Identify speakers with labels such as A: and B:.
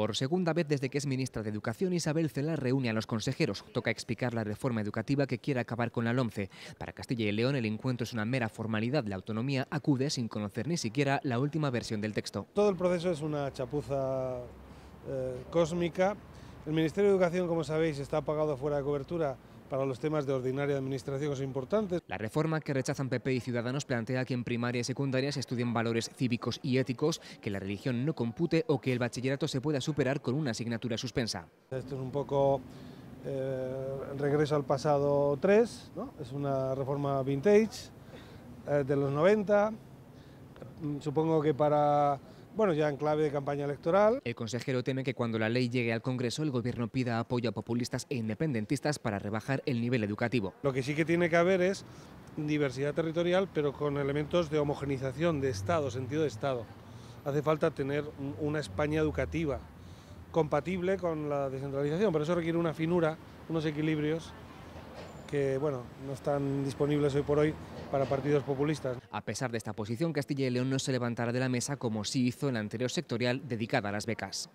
A: Por segunda vez desde que es ministra de Educación, Isabel Cela reúne a los consejeros. Toca explicar la reforma educativa que quiere acabar con la LOMCE. Para Castilla y León el encuentro es una mera formalidad. La autonomía acude sin conocer ni siquiera la última versión del texto.
B: Todo el proceso es una chapuza eh, cósmica. El Ministerio de Educación, como sabéis, está apagado fuera de cobertura para los temas de ordinaria administración es importante.
A: La reforma que rechazan PP y Ciudadanos plantea que en primaria y secundaria se estudien valores cívicos y éticos, que la religión no compute o que el bachillerato se pueda superar con una asignatura suspensa.
B: Esto es un poco eh, regreso al pasado 3, es una reforma vintage eh, de los 90, mm, supongo que para bueno, ya en clave de campaña electoral.
A: El consejero teme que cuando la ley llegue al Congreso, el Gobierno pida apoyo a populistas e independentistas para rebajar el nivel educativo.
B: Lo que sí que tiene que haber es diversidad territorial, pero con elementos de homogenización de Estado, sentido de Estado. Hace falta tener una España educativa compatible con la descentralización, pero eso requiere una finura, unos equilibrios que bueno, no están disponibles hoy por hoy para partidos populistas.
A: A pesar de esta posición, Castilla y León no se levantará de la mesa como sí hizo en la anterior sectorial dedicada a las becas.